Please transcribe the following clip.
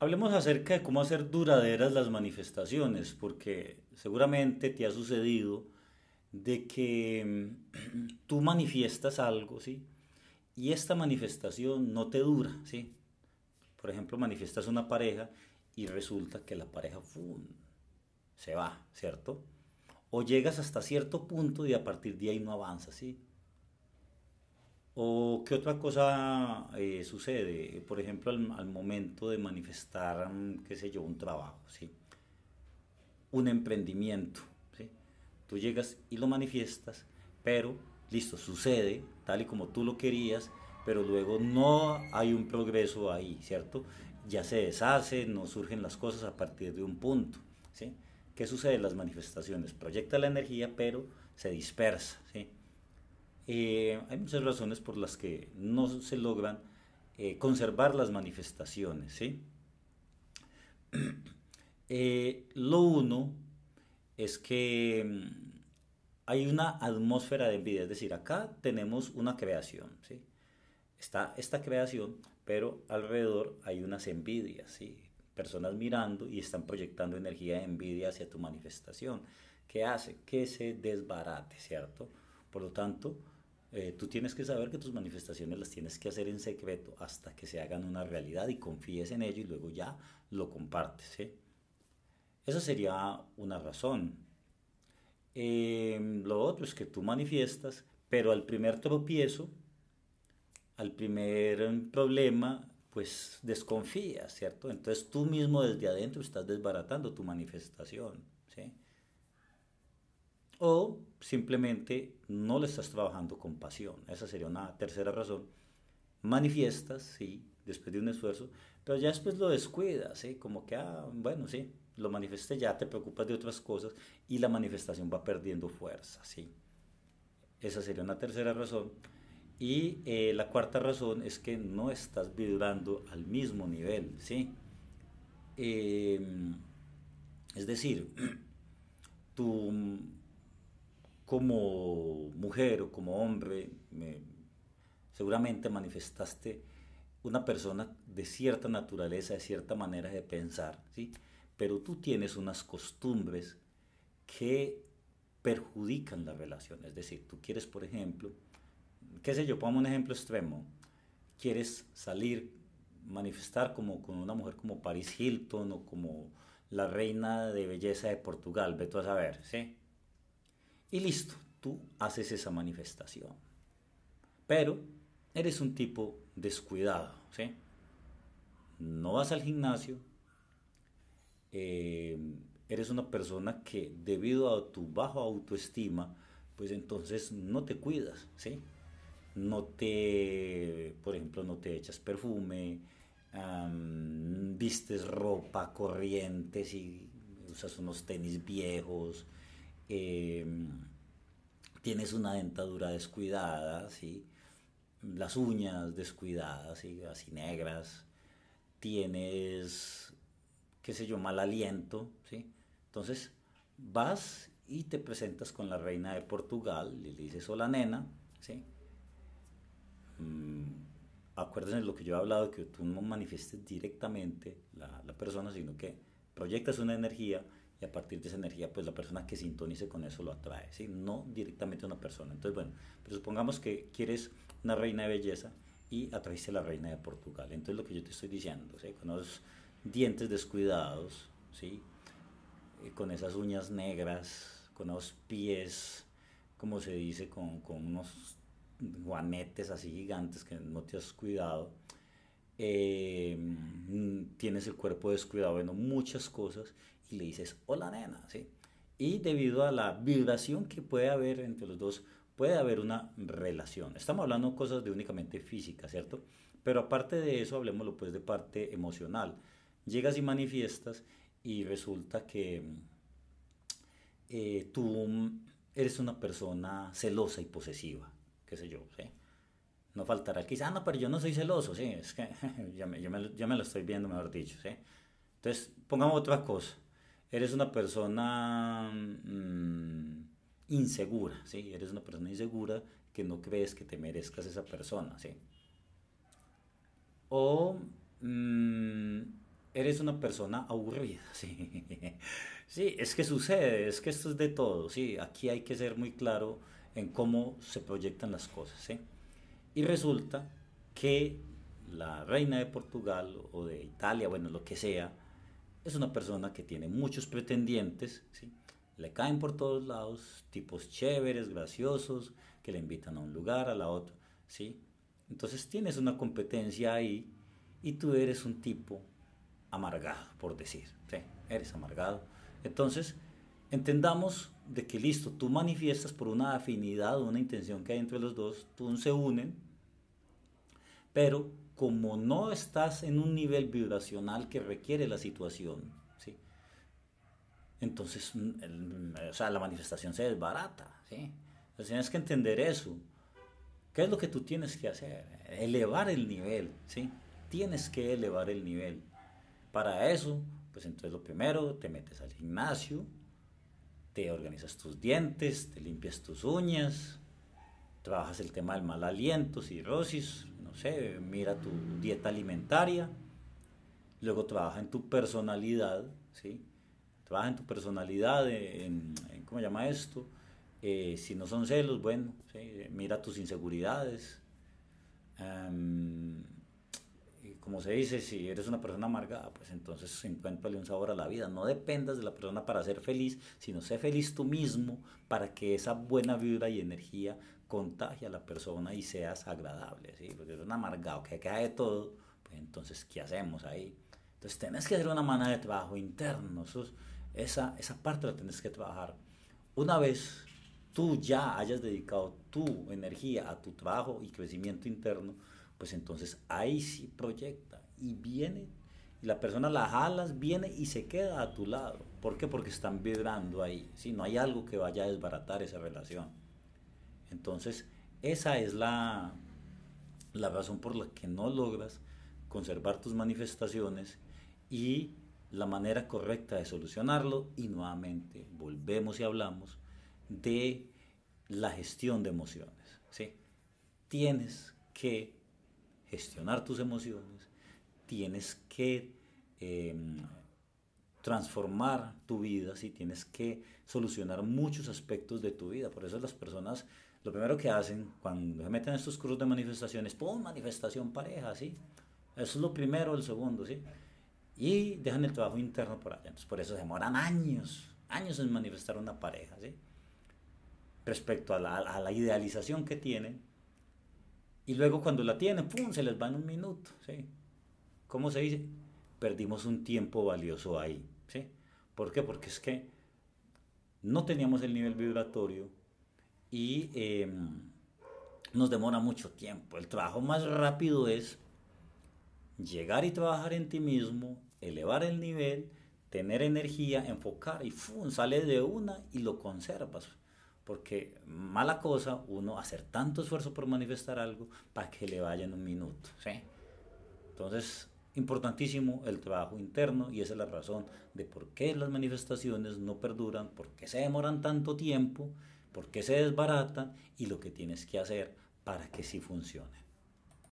Hablemos acerca de cómo hacer duraderas las manifestaciones, porque seguramente te ha sucedido de que mm, tú manifiestas algo, ¿sí? Y esta manifestación no te dura, ¿sí? Por ejemplo, manifiestas una pareja y resulta que la pareja se va, ¿cierto? O llegas hasta cierto punto y a partir de ahí no avanza, ¿sí? ¿O qué otra cosa eh, sucede? Por ejemplo, al, al, momento de manifestar, mm, qué sé yo, un trabajo, ¿sí? un emprendimiento. ¿sí? Tú llegas y lo manifiestas, pero listo, sucede tal y como tú lo querías, pero luego no hay un progreso ahí, ¿cierto? Ya se deshace, no surgen las cosas a partir de un punto. ¿sí? ¿Qué sucede en las manifestaciones? Proyecta la energía, pero se dispersa. ¿sí? Eh, hay muchas razones por las que no se logran eh, conservar las manifestaciones. Eh, lo uno es que mm, hay una atmósfera de envidia, es decir, acá tenemos una creación, ¿sí? está esta creación, pero alrededor hay unas envidias, ¿sí? personas mirando y están proyectando energía de envidia hacia tu manifestación, que hace que se desbarate, ¿cierto? Por lo tanto, eh, tú tienes que saber que tus manifestaciones las tienes que hacer en secreto hasta que se hagan una realidad y confíes en ello y luego ya lo compartes. ¿eh? Esa sería una razón. Em, lo otro es que tú manifiestas, pero al primer tropiezo, al primer problema, pues desconfías, ¿cierto? Entonces tú mismo desde adentro estás desbaratando tu manifestación, ¿sí? o simplemente no le estás trabajando con pasión. Esa sería una tercera razón. Manifiestas, sí, después de un esfuerzo, pero ya después lo descuidas, ¿sí? ¿eh? como que, ah, bueno, sí, lo manifesté ya, te preocupas de otras cosas y la manifestación va perdiendo fuerza, ¿sí? Esa sería una tercera razón. Y eh, la cuarta razón es que no estás vibrando al mismo nivel, ¿sí? Em, es decir, tu como mujer o como hombre, seguramente manifestaste una persona de cierta naturaleza, de cierta manera de pensar, ¿sí? pero tú tienes unas costumbres que perjudican las relaciones, Es decir, tú quieres, por ejemplo, qué sé yo, pongamos un ejemplo extremo, quieres salir, manifestar como con una mujer como Paris Hilton o como la reina de belleza de Portugal, ve tú a saber, ¿sí? Y listo, tú haces esa manifestación. Pero eres un tipo descuidado, ¿sí? No vas al gimnasio, eh, eres una persona que debido a tu baja autoestima, pues entonces no te cuidas, ¿sí? No te, por ejemplo, no te echas perfume, vistes ropa corriente, si usas unos tenis viejos, Em, tienes una dentadura descuidada, ¿sí? las uñas descuidadas, y así negras, tienes, qué sé yo, mal aliento, ¿sí? Entonces vas y te presentas con la reina de Portugal y le dices, hola nena, ¿sí? Mm, acuérdense de lo que yo he hablado, que tú no manifiestes directamente la, la persona, sino que proyectas una energía y a partir de esa energía, pues la persona que sintonice con eso lo atrae, ¿sí? No directamente una persona. Entonces, bueno, pero supongamos que quieres una reina de belleza y atraíste a la reina de Portugal. Entonces, lo que yo te estoy diciendo, ¿sí? Con los dientes descuidados, ¿sí? Eh, con esas uñas negras, con esos pies, como se dice, con, con unos guanetes así gigantes que no te has cuidado. Eh, mm, tienes el cuerpo descuidado, bueno, muchas cosas y le dices, hola nena, ¿sí? Y debido a la vibración que puede haber entre los dos, puede haber una relación. Estamos hablando cosas de únicamente física, ¿cierto? Pero aparte de eso, hablemos pues de parte emocional. Llegas y manifiestas y resulta que eh, tú eres una persona celosa y posesiva, qué sé yo, ¿sí? No faltará quizá, ah, no, pero yo no soy celoso, ¿sí? Es que ya me, me lo estoy viendo, mejor dicho, ¿sí? Entonces, pongamos otra cosa eres una persona mm, insegura, ¿sí? Eres una persona insegura que no crees que te merezcas esa persona, ¿sí? O mm, eres una persona aburrida, ¿sí? sí, es que sucede, es que esto es de todo, ¿sí? Aquí hay que ser muy claro en cómo se proyectan las cosas, ¿sí? Y resulta que la reina de Portugal o de Italia, bueno, lo que sea, es una persona que tiene muchos pretendientes, ¿sí? le caen por todos lados, tipos chéveres, graciosos, que le invitan a un lugar, a la otra ¿sí? Entonces tienes una competencia ahí y tú eres un tipo amargado, por decir, ¿sí? Eres amargado. Entonces, entendamos de que listo, tú manifiestas por una afinidad, una intención que hay entre los dos, tú se unen, pero como no estás en un nivel vibracional que requiere la situación, ¿sí? entonces mm, mm, o sea, la manifestación se desbarata. ¿sí? Entonces tienes que entender eso. ¿Qué es lo que tú tienes que hacer? Elevar el nivel. ¿sí? Tienes que elevar el nivel. Para eso, pues entonces lo primero, te metes al gimnasio, te organizas tus dientes, te limpias tus uñas, trabajas el tema del mal aliento, cirrosis, no sé, mira tu dieta alimentaria, luego trabaja en tu personalidad, ¿sí? Trabaja en tu personalidad, en, ¿cómo se llama esto? Eh, si no son celos, bueno, mira tus inseguridades. Em, como se dice, si eres una persona amargada, pues entonces encuentrale un sabor a la vida. No dependas de la persona para ser feliz, sino sé feliz tú mismo para que esa buena vibra y energía contagie a la persona y seas agradable, ¿sí? Porque eres un amargado que cae de todo, pues entonces, ¿qué hacemos ahí? Entonces, tienes que hacer una manera de trabajo interno, esa, esa parte la tienes que trabajar. Una vez tú ya hayas dedicado tu energía a tu trabajo y crecimiento interno, pues entonces ahí sí proyecta y viene, y la persona la jalas, viene y se queda a tu lado. ¿Por qué? Porque están vibrando ahí, ¿sí? No hay algo que vaya a desbaratar esa relación. Entonces, esa es la, la razón por la que no logras conservar tus manifestaciones y la manera correcta de solucionarlo y nuevamente volvemos y hablamos de la gestión de emociones. ¿sí? Tienes que gestionar tus emociones, tienes que em, transformar tu vida, ¿sí? tienes que solucionar muchos aspectos de tu vida. Por eso las personas lo primero que hacen cuando se meten en estos cursos de manifestación es manifestación pareja, ¿sí? Eso es lo primero, el segundo, ¿sí? Y dejan el trabajo interno por allá. por eso se demoran años, años en manifestar una pareja, ¿sí? Respecto a la, a la idealización que tienen y luego cuando la tienen, ¡pum!, se les va en un minuto, ¿sí? ¿Cómo se dice? Perdimos un tiempo valioso ahí, ¿sí? ¿Por qué? Porque es que no teníamos el nivel vibratorio y em, nos demora mucho tiempo. El trabajo más rápido es llegar y trabajar en ti mismo, elevar el nivel, tener energía, enfocar y ¡pum!, sale de una y lo conservas porque mala cosa uno hacer tanto esfuerzo por manifestar algo para que le vaya en un minuto. ¿sí? Entonces, importantísimo el trabajo interno y esa es la razón de por qué las manifestaciones no perduran, por qué se demoran tanto tiempo, por qué se desbaratan y lo que tienes que hacer para que sí funcione.